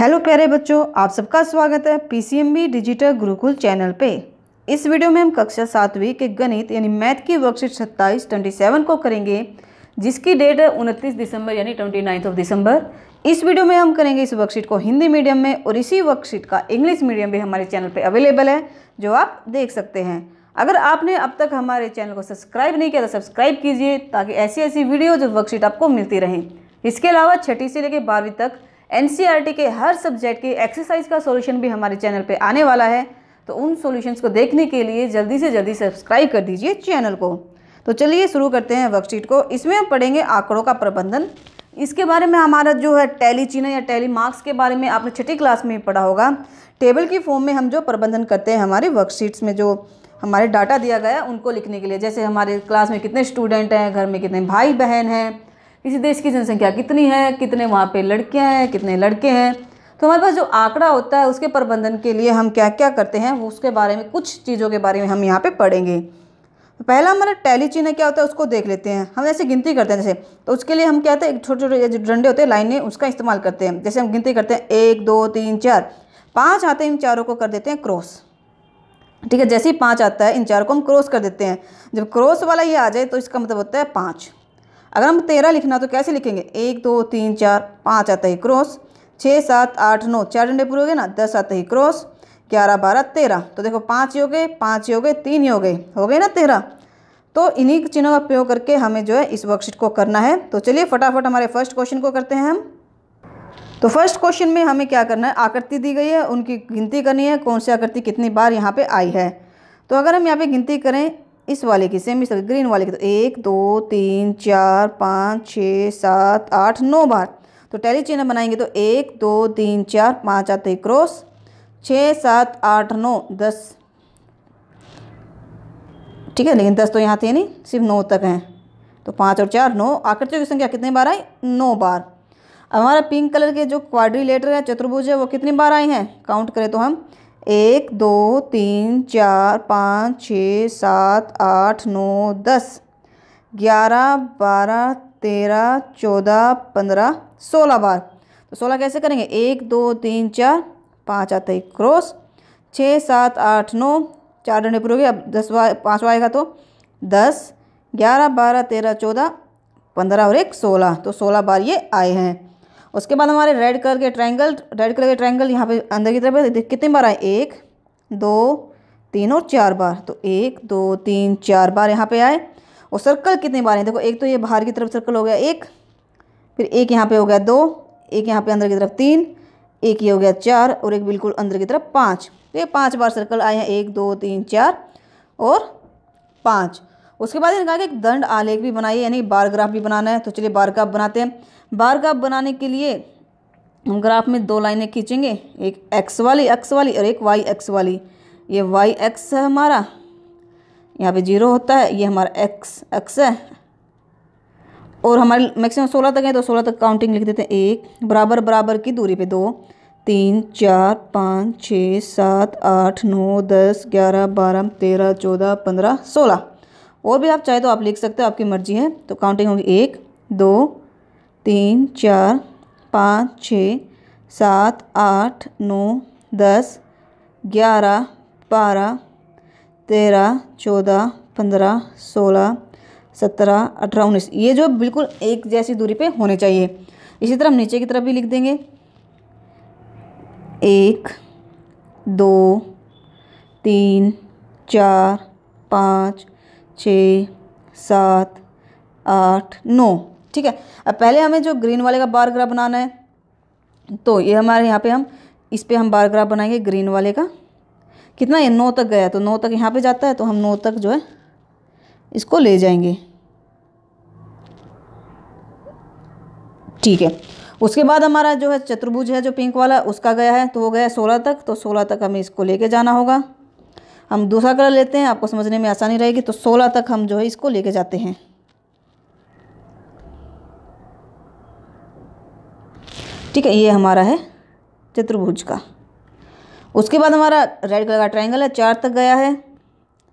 Hello प्यारे बच्चों आप सबका स्वागत है पीसीएमबी डिजिटल गुरुकुल चैनल पे इस वीडियो में हम कक्षा सातवीं के गणित यानी मैथ की वर्कशीट सत्ताईस ट्वेंटी सेवन को करेंगे जिसकी डेट है उनतीस दिसंबर यानी ट्वेंटी नाइन्थ ऑफ दिसंबर इस वीडियो में हम करेंगे इस वर्कशीट को हिंदी मीडियम में और इसी वर्कशीट का इंग्लिश मीडियम भी हमारे चैनल पर अवेलेबल है जो आप देख सकते हैं अगर आपने अब तक हमारे चैनल को सब्सक्राइब नहीं किया तो सब्सक्राइब कीजिए ताकि ऐसी ऐसी वीडियो जो वर्कशीट आपको मिलती रहें इसके अलावा छठी से लेकर बारहवीं तक एन के हर सब्जेक्ट के एक्सरसाइज का सोल्यूशन भी हमारे चैनल पर आने वाला है तो उन सॉल्यूशंस को देखने के लिए जल्दी से जल्दी सब्सक्राइब कर दीजिए चैनल को तो चलिए शुरू करते हैं वर्कशीट को इसमें हम पढ़ेंगे आंकड़ों का प्रबंधन इसके बारे में हमारा जो है टैली चिन्ह या टैली मार्क्स के बारे में आपने छठी क्लास में पढ़ा होगा टेबल की फॉर्म में हम जो प्रबंधन करते हैं हमारे वर्कशीट्स में जो हमारे डाटा दिया गया उनको लिखने के लिए जैसे हमारे क्लास में कितने स्टूडेंट हैं घर में कितने भाई बहन हैं किसी देश की जनसंख्या कितनी है कितने वहाँ पे लड़कियाँ हैं कितने लड़के हैं तो हमारे पास जो आंकड़ा होता है उसके प्रबंधन के लिए हम क्या क्या करते हैं वो उसके बारे में कुछ चीज़ों के बारे में हम यहाँ पर पढ़ेंगे पहला हमारा टैली चिन्ह क्या होता है उसको देख लेते हैं हम जैसे गिनती करते हैं जैसे तो उसके लिए हम क्या होता है छोटे छोटे जो डंडे होते हैं लाइनें उसका इस्तेमाल करते हैं जैसे हम गिनती करते हैं एक दो तीन चार पाँच आते हैं इन चारों को कर देते हैं क्रॉस ठीक है जैसे ही पाँच आता है इन चारों को हम क्रॉस कर देते हैं जब क्रॉस वाला ये आ जाए तो इसका मतलब होता है पाँच अगर हम तेरह लिखना तो कैसे लिखेंगे एक दो तीन चार पाँच आता ही क्रॉस छः सात आठ नौ चार डंडे पूरे हो गए ना दस आते ही क्रॉस ग्यारह बारह तेरह तो देखो पाँच ही हो गए पाँच ही हो गए तीन ही हो गए हो गए ना तेरह तो इन्हीं चिन्हों का प्रयोग करके हमें जो है इस वर्कशीट को करना है तो चलिए फटाफट हमारे फर्स्ट क्वेश्चन को करते हैं हम तो फर्स्ट क्वेश्चन में हमें क्या करना है आकृति दी गई है उनकी गिनती करनी है कौन सी आकृति कितनी बार यहाँ पर आई है तो अगर हम यहाँ पर गिनती करें इस वाले की सेम इस ग्रीन वाले की तो एक दो तीन चार पाँच छः सात आठ नौ बार तो टैली चिन्ह बनाएंगे तो एक दो तीन चार पाँच आते क्रॉस छः सात आठ नौ दस ठीक है लेकिन दस तो यहाँ थे नहीं सिर्फ नौ तक हैं तो पाँच और चार नौ आकृतियों की संख्या कितनी बार आई नौ बार हमारा पिंक कलर के जो क्वाड्रीलेटर है चतुर्भुज है वो कितनी बार आए हैं काउंट करें तो हम एक दो तीन चार पाँच छः सात आठ नौ दस ग्यारह बारह तेरह चौदह पंद्रह सोलह बार तो सोलह कैसे करेंगे एक दो तीन चार पाँच आता है क्रॉस छः सात आठ नौ चार डंडे पूरे हो गए अब दसवा पाँचवा आएगा तो दस ग्यारह बारह तेरह चौदह पंद्रह और एक सोलह तो सोलह बार ये आए हैं उसके बाद हमारे रेड कलर के ट्रायंगल रेड कलर के ट्रायंगल यहाँ पे अंदर की तरफ कितने बार आए एक दो तीन और चार बार तो एक दो तीन चार बार यहाँ पे आए और सर्कल कितने बार हैं देखो एक तो ये बाहर की तरफ सर्कल हो गया एक फिर एक यहाँ पे हो गया दो एक यहाँ पे अंदर की तरफ तीन एक ये हो गया चार और एक बिल्कुल अंदर की तरफ पाँच तो ये पाँच बार सर्कल आए हैं एक दो तीन चार और पाँच उसके बाद इन्होंने कहा कि एक दंड आलेख भी बनाइए यानी बार ग्राफ भी बनाना है तो चलिए बार ग्राफ बनाते हैं बार ग्राफ बनाने के लिए हम ग्राफ में दो लाइनें खींचेंगे एक एक्स वाली एक्स वाली और एक वाई एक्स वाली ये वाई एक्स है हमारा यहाँ पे जीरो होता है ये हमारा एक्स एक्स है और हमारे मैक्सिमम सोलह तक है तो सोलह तक काउंटिंग लिख देते हैं एक बराबर बराबर की दूरी पे दो तीन चार पाँच छः सात आठ नौ दस ग्यारह बारह तेरह चौदह पंद्रह सोलह और भी आप चाहे तो आप लिख सकते हो आपकी मर्जी है तो काउंटिंग होगी एक दो तीन चार पाँच छः सात आठ नौ दस ग्यारह बारह तेरह चौदह पंद्रह सोलह सत्रह अठारह उन्नीस ये जो बिल्कुल एक जैसी दूरी पे होने चाहिए इसी तरह हम नीचे की तरफ भी लिख देंगे एक दो तीन चार पाँच छः सात आठ नौ ठीक है अब पहले हमें जो ग्रीन वाले का बार ग्राफ बनाना है तो ये हमारे यहाँ पे हम इस पर हम बार ग्राफ बनाएंगे ग्रीन वाले का कितना ये नौ तक गया तो नौ तक यहाँ पे जाता है तो हम नौ तक जो है इसको ले जाएंगे ठीक है उसके बाद हमारा जो है चतुर्भुज है जो पिंक वाला उसका गया है तो वो गया सोलह तक तो सोलह तक हमें इसको लेके जाना होगा हम दूसरा कलर लेते हैं आपको समझने में आसानी रहेगी तो सोलह तक हम जो है इसको लेके जाते हैं ठीक है ये हमारा है चतुर्भुज का उसके बाद हमारा रेड कलर का ट्राइंगल है चार तक गया है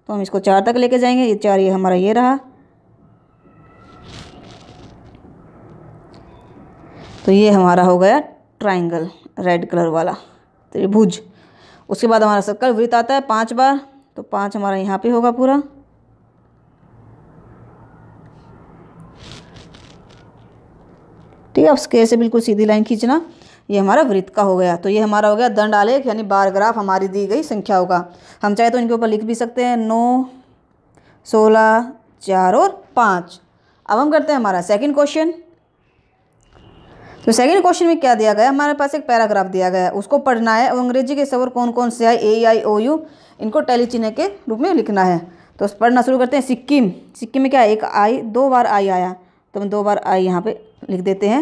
तो हम इसको चार तक लेके जाएंगे ये चार ये हमारा ये रहा तो ये हमारा हो गया ट्राइंगल रेड कलर वाला त्रिभुज उसके बाद हमारा सर्कल वृत्त आता है पाँच बार तो पाँच हमारा यहाँ पे होगा पूरा ठीक है अब स्केल से बिल्कुल सीधी लाइन खींचना ये हमारा वृत्त का हो गया तो ये हमारा हो गया दंड आलेख यानी बार ग्राफ हमारी दी गई संख्याओं का हम चाहे तो इनके ऊपर लिख भी सकते हैं नौ सोलह चार और पाँच अब हम करते हैं हमारा सेकंड क्वेश्चन तो सेकंड क्वेश्चन में क्या दिया गया हमारे पास एक पैराग्राफ दिया गया है उसको पढ़ना है और अंग्रेजी के सवर कौन कौन से आए ए आई ओ यू इनको टेलीचिन्ह के रूप में लिखना है तो पढ़ना शुरू करते हैं सिक्किम सिक्किम में क्या है एक आई दो बार आई आया तो हम दो बार आई यहाँ पर लिख देते हैं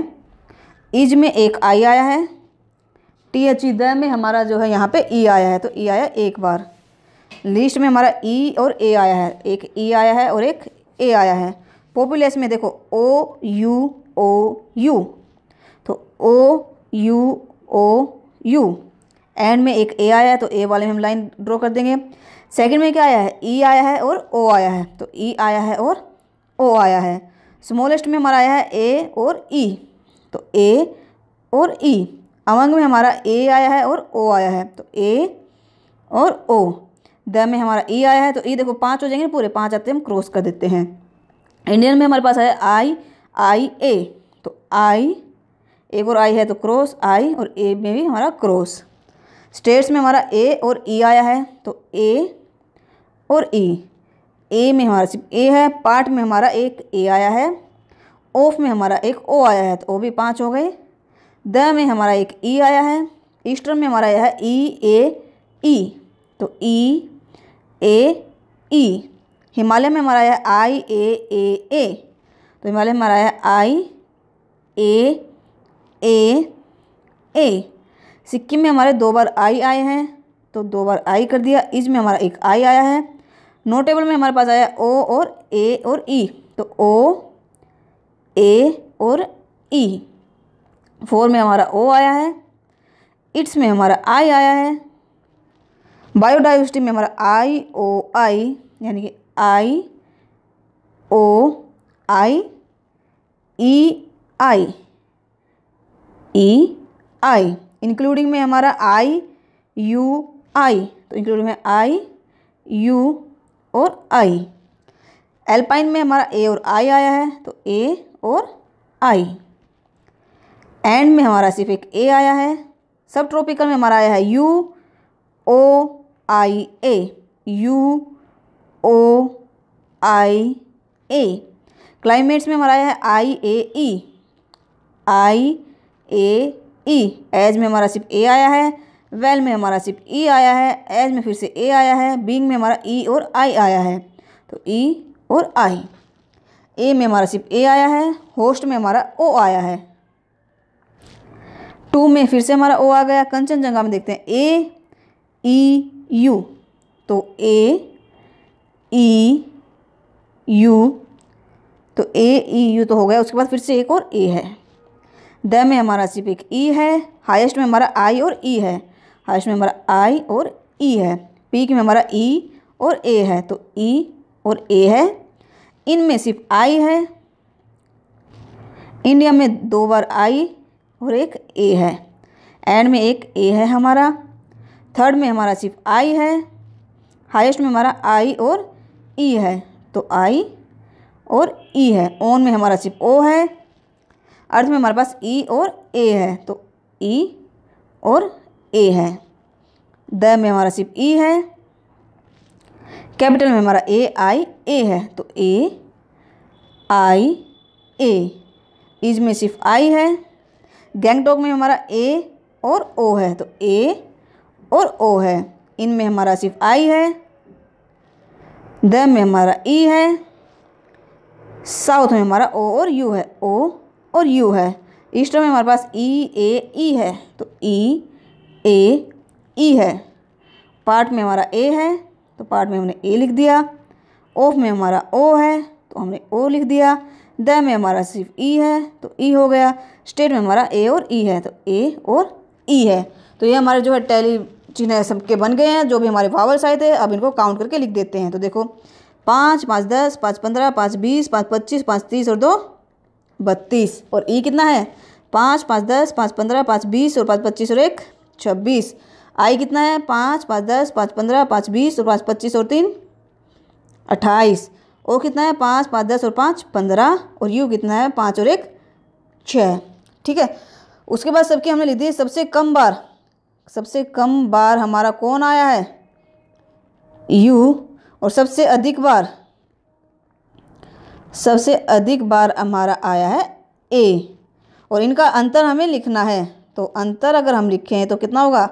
इज में एक आई आया है टी एच ई द में हमारा जो है यहाँ पे ई e आया है तो ई e आया एक बार लिस्ट में हमारा ई e और ए आया है एक ई आया है और एक ए आया है पॉपुलेशन में देखो O U O U O U O U and में एक ए आया है तो ए वाले में हम लाइन ड्रॉ कर देंगे सेकंड में क्या आया है ई e आया है और ओ आया है तो ई e आया है और ओ आया है स्मॉलेस्ट में हमारा आया है ए और ई e. तो ए और ई e. अवंग में हमारा ए आया है और ओ आया है तो ए और ओ द में हमारा ई e आया है तो ई e देखो पाँच हो जाएंगे पूरे पाँच आते हम क्रॉस कर देते हैं इंडियन में हमारे पास आया आई आई ए तो आई एक और आई है तो क्रॉस आई और ए में भी हमारा क्रॉस स्टेट्स में हमारा ए और ई e आया है तो ए और ई e. ए में हमारा सिर्फ ए है पार्ट में हमारा एक ए आया है ऑफ में हमारा एक ओ आया है तो ओ भी पाँच हो गए द में हमारा एक ई e आया है ईस्टर में हमारा यह है ई ए ई तो ई ए ई हिमालय में हमारा है आई ए ए ए तो हिमालय में हमारा है आई ए ए ए सिक्किम में हमारे दो बार आई आए हैं तो दो बार आई कर दिया इज में हमारा एक आई आया है नोटेबल में हमारे पास आया ओ और ए और ई e, तो ओ ए और ई e। फोर में हमारा ओ आया है इट्स में हमारा आई आया है बायोडाइवर्सिटी में हमारा आई ओ आई यानी कि आई ओ आई ई आई ई आई इंक्लूडिंग में हमारा आई यू आई तो इंक्लूडिंग में आई यू और आई एल्पाइन में हमारा ए और आई आया है तो ए और आई एंड में हमारा सिर्फ एक ए आया है सब ट्रॉपिकल में हमारा आया है U O I A U O I A climates में हमारा आया है आई ए ई आई ए ई एज में हमारा सिर्फ ए आया है वेल में हमारा सिर्फ ई आया है एज में फिर से ए आया है बींग में हमारा ई और आई आया है तो ई और आई ए में हमारा सिर्फ ए आया है होस्ट में हमारा ओ आया है टू में फिर से हमारा ओ आ गया कंचनजंगा में देखते हैं ए ई यू तो ए ई यू तो ए ई यू तो हो गया उसके बाद फिर से एक और ए है द में हमारा सिर्फ एक ई है हाईएस्ट में हमारा आई और ई है हाईएस्ट में हमारा आई और ई है पीक में हमारा ई और ए है तो ई और ए है इनमें सिर्फ आई है इंडिया में दो बार आई और एक ए है एंड में एक ए है हमारा थर्ड में हमारा सिर्फ आई है हाईएस्ट में हमारा आई और ई है तो आई और ई है ओन में हमारा सिर्फ ओ है अर्थ में हमारे पास ई और ए है तो ई और ए है द में हमारा सिर्फ ई है कैपिटल में हमारा ए आई ए है तो ए आई ए इज में सिर्फ आई है गैंगटॉक में हमारा ए और ओ है तो ए और ओ है इनमें हमारा सिर्फ आई है द में हमारा ई है साउथ में हमारा ओ और यू है ओ और यू है ईस्टर में हमारे पास ई ए ई है तो ई ए ई है पार्ट में हमारा ए है तो पार्ट में हमने ए लिख दिया ओफ में हमारा ओ है तो हमने ओ लिख दिया द में हमारा सिर्फ ई है तो ई हो गया स्टेट में हमारा ए और ई है तो ए और ई है तो ये हमारे जो है टैली चिन्ह सब के बन गए हैं जो भी हमारे वावल्स आए थे अब इनको काउंट करके लिख देते हैं तो देखो पाँच पाँच दस पाँच पंद्रह पाँच बीस पाँच पच्चीस पाँच तीस और दो बत्तीस और ई कितना है पाँच पाँच दस पाँच पंद्रह पाँच बीस और पाँच पच्चीस और एक छब्बीस आई कितना है पाँच पाँच दस पाँच पंद्रह पाँच बीस और पाँच पच्चीस और तीन अट्ठाईस ओ कितना है पाँच पाँच दस और पाँच पंद्रह और यू कितना है पाँच और एक छः ठीक है उसके बाद सबके हमने लिख दी सबसे कम बार सबसे कम बार हमारा कौन आया है यू और सबसे अधिक बार सबसे अधिक बार हमारा आया है ए और इनका अंतर हमें लिखना है तो अंतर अगर हम लिखे हैं तो कितना होगा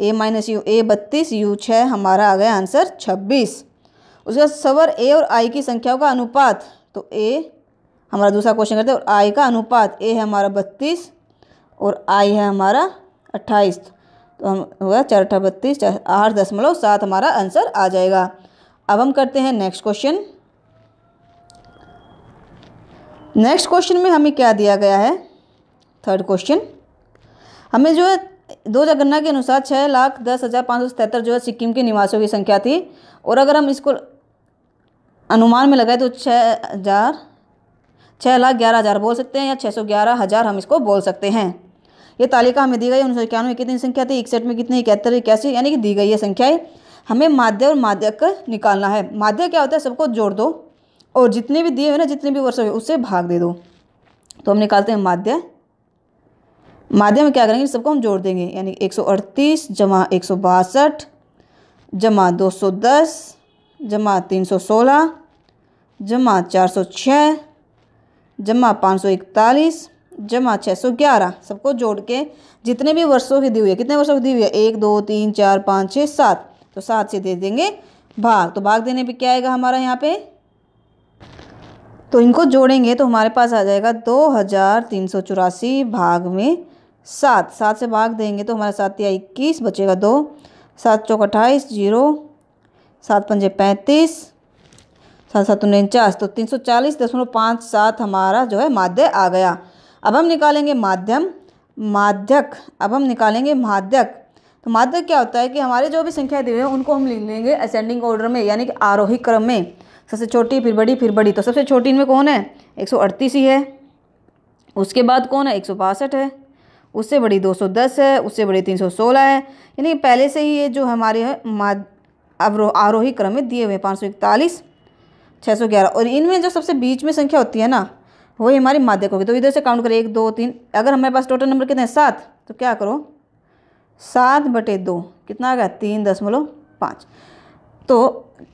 ए माइनस यू ए बत्तीस यू छः हमारा आ गया आंसर छब्बीस उसके बाद सवर ए और आई की संख्याओं का अनुपात तो ए हमारा दूसरा क्वेश्चन करते हैं और आई का अनुपात ए है हमारा बत्तीस और आई है हमारा अट्ठाईस तो हम होगा चार अठा बत्तीस आठ दशमलव सात हमारा आंसर आ जाएगा अब हम करते हैं नेक्स्ट क्वेश्चन नेक्स्ट क्वेश्चन में हमें क्या दिया गया है थर्ड क्वेश्चन हमें जो है दो जगन्ना के अनुसार छः लाख दस हज़ार पाँच सौ सतहत्तर जो है सिक्किम के निवासियों की संख्या थी और अगर हम इसको अनुमान में लगाए तो छः हज़ार छः लाख ग्यारह हज़ार बोल सकते हैं या छः सौ ग्यारह हज़ार हम इसको बोल सकते हैं ये तालिका हमें दी गई है उन्नीस सौ इक्यानवे कितनी संख्या थी इकसठ में कितनी इकहत्तर इक्यासी यानी कि दी गई है संख्याएँ हमें माध्य और माध्यक निकालना है माध्य क्या होता है सबको जोड़ दो और जितने भी दिए हुए ना जितने भी वर्ष हुए उससे भाग दे दो तो हम निकालते हैं माध्य माध्य में क्या करेंगे सबको हम जोड़ देंगे यानी 138 जमा एक जमा 210 जमा 316 जमा 406 जमा 541 जमा 611 सबको जोड़ के जितने भी वर्षों की दी हुई है कितने वर्षों की दी हुई है एक दो तीन चार पाँच छः सात तो सात से दे देंगे भाग तो भाग देने पे क्या आएगा हमारा यहाँ पे तो इनको जोड़ेंगे तो हमारे पास आ जाएगा दो हज़ार तीन सौ चौरासी भाग में सात सात से भाग देंगे तो हमारा साथ या इक्कीस बचेगा दो सात चौक अट्ठाईस जीरो सात पंजे पैंतीस सात सात उनचास तो तीन सौ चालीस दशमलव पाँच सात हमारा जो है माध्य आ गया अब हम निकालेंगे माध्यम माध्यक अब हम निकालेंगे माध्यक तो माध्यक क्या होता है कि हमारे जो भी संख्या दी हुई हैं उनको हम लिख लेंगे असेंडिंग ऑर्डर में यानी कि आरोही क्रम में सबसे छोटी फिर बड़ी फिर बड़ी तो सबसे छोटी इनमें कौन है एक सौ अड़तीस ही है उसके बाद कौन है एक सौ बासठ है उससे बड़ी दो सौ दस है उससे बड़ी तीन सौ सोलह है यानी कि पहले से ही ये जो हमारे अवरो आरोही क्रम में दिए हुए हैं पाँच सौ इकतालीस छः सौ ग्यारह और इनमें जो सबसे बीच में संख्या होती है ना वही हमारी माध्यक होगी तो इधर से काउंट करें एक दो तीन अगर हमारे पास टोटल नंबर कितने हैं सात तो क्या करो सात बटे दो कितना आ गया तीन दशमलव पाँच तो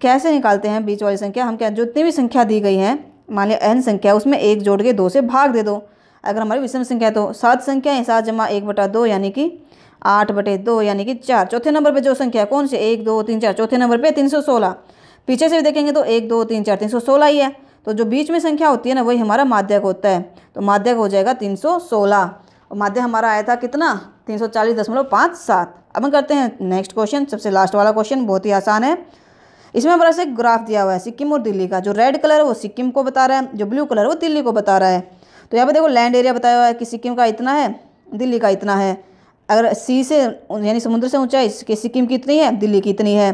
कैसे निकालते हैं बीच वाली संख्या हम क्या जितनी भी संख्या दी गई है मान लिया एन संख्या उसमें एक जोड़ के दो से भाग दे दो अगर हमारी विषम संख्या है तो सात संख्या है सात जमा एक बटा दो यानी कि आठ बटे दो यानी कि चार चौथे नंबर पे जो संख्या कौन सी एक दो तीन चार चौथे नंबर पे तीन सौ सोलह पीछे से भी देखेंगे तो एक दो तीन चार तीन सौ सोलह ही है तो जो बीच में संख्या होती है ना वही हमारा माध्यक होता है तो माध्यक हो जाएगा तीन सौ सोलह और माध्य हमारा आया था कितना तीन सौ चालीस दशमलव पाँच सात अब हम करते हैं नेक्स्ट क्वेश्चन सबसे लास्ट वाला क्वेश्चन बहुत ही आसान है इसमें हमारा से ग्राफ दिया हुआ है सिक्किम और दिल्ली का जो रेड कलर है वो सिक्किम को बता रहा है जो ब्लू कलर है वो दिल्ली को बता रहा है तो यहाँ पर देखो लैंड एरिया बताया हुआ है कि सिक्किम का इतना है दिल्ली का इतना है अगर सी से यानी समुद्र से ऊँचाई कि सिक्किम की इतनी है दिल्ली की इतनी है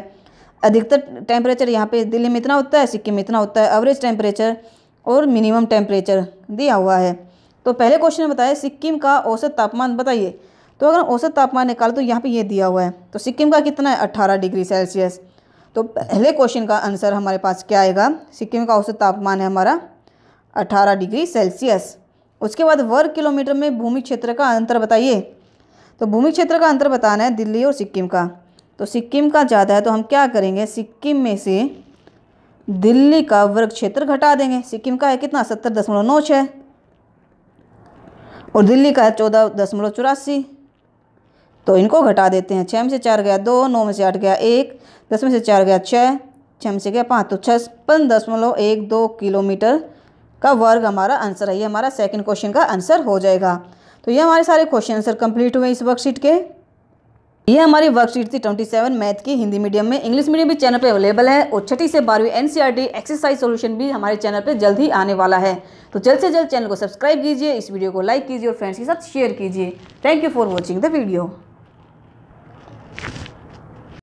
अधिकतर टेम्परेचर यहाँ पर दिल्ली में इतना होता है सिक्किम में इतना होता है एवरेज टेम्परेचर और मिनिमम टेम्परेचर दिया हुआ है तो पहले क्वेश्चन में बताया सिक्किम का औसत तापमान बताइए तो अगर औसत तापमान निकाल तो यहाँ पे ये यह दिया हुआ है तो सिक्किम का कितना है अट्ठारह डिग्री सेल्सियस तो पहले क्वेश्चन का आंसर हमारे पास क्या आएगा सिक्किम का औसत तापमान है हमारा 18 डिग्री सेल्सियस उसके बाद वर्ग किलोमीटर में भूमि क्षेत्र का अंतर बताइए तो भूमि क्षेत्र का अंतर बताना है दिल्ली और सिक्किम का तो सिक्किम का ज़्यादा है तो हम क्या करेंगे सिक्किम में से दिल्ली का वर्ग क्षेत्र घटा देंगे सिक्किम का है कितना सत्तर दशमलव नौ छः और दिल्ली का है चौदह दशमलव चौरासी तो इनको घटा देते हैं छः में से चार गया दो नौ में से आठ गया एक दस में से चार गया छः छः में से गया पाँच तो छप्पन दशमलव एक दो किलोमीटर का वर्ग हमारा आंसर है ये हमारा सेकंड क्वेश्चन का आंसर हो जाएगा तो ये हमारे सारे क्वेश्चन आंसर कंप्लीट हुए इस वर्कशीट के ये हमारी वर्कशीट थी ट्वेंटी सेवन मैथ की हिंदी मीडियम में इंग्लिश मीडियम भी चैनल पे अवेलेबल है और छठी से बारहवीं एनसीईआरटी एक्सरसाइज सॉल्यूशन भी हमारे चैनल पे जल्द ही आने वाला है तो जल्द से जल्द चैनल को सब्सक्राइब कीजिए इस वीडियो को लाइक कीजिए और फ्रेंड्स के साथ शेयर कीजिए thank you for watching the video